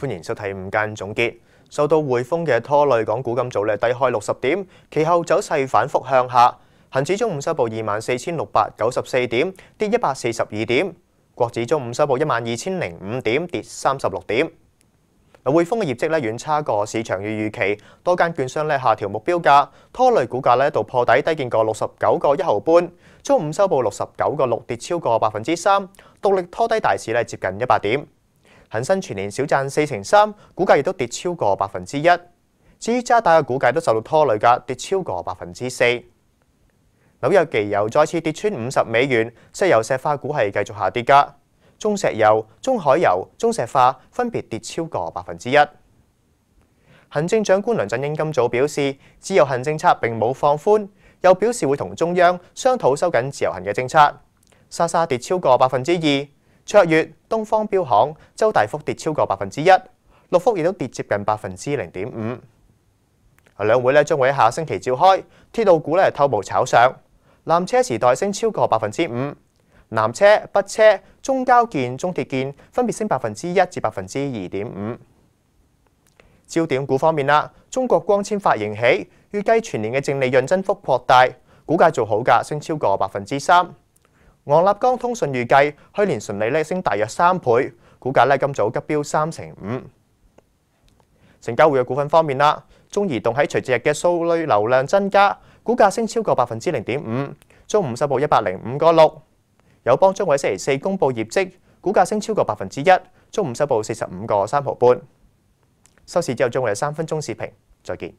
歡迎收睇午間總結。受到匯豐嘅拖累，港股今早咧低開六十點，其後走勢反覆向下。恒指中午收報二萬四千六百九十四點，跌一百四十二點。國指中午收報一萬二千零五點，跌三十六點。匯豐嘅業績咧遠差過市場嘅預期，多間券商咧下調目標價，拖累股價咧度破底低見過六十九個一毫半。中午收報六十九個六，跌超過百分之三，獨力拖低大市咧接近一百點。恒生全年小赚四成三，股价亦都跌超过百分之一。至于渣打嘅股价都受到拖累，噶跌超过百分之四。纽约期油再次跌穿五十美元，石油石化股系继续下跌噶。中石油、中海油、中石化分别跌超过百分之一。行政长官梁振英今早表示，自由行政策并冇放宽，又表示会同中央商讨收紧自由行嘅政策。莎莎跌超过百分之二。七月，东方标行周大幅跌超过百分之一，六福亦都跌接近百分之零点五。两会咧将会喺下星期召开，铁路股咧透步炒上，南车时代升超过百分之五，南车、北车、中交建、中铁建分别升百分之一至百分之二点五。焦点股方面啦，中国光纤发盈起，预计全年嘅净利润增幅扩大，股价做好價升超过百分之三。昂立江通讯预计去年纯利咧升大约三倍，股价咧今早急飙三成五。成交活嘅股份方面啦，中移动喺除夕日嘅数类流量增加，股价升超过百分之零点五，中午收报一百零五个六。友邦将会星期四公布业绩，股价升超过百分之一，中午收报四十五个三毫半。收市之后将会有三分钟视频，再见。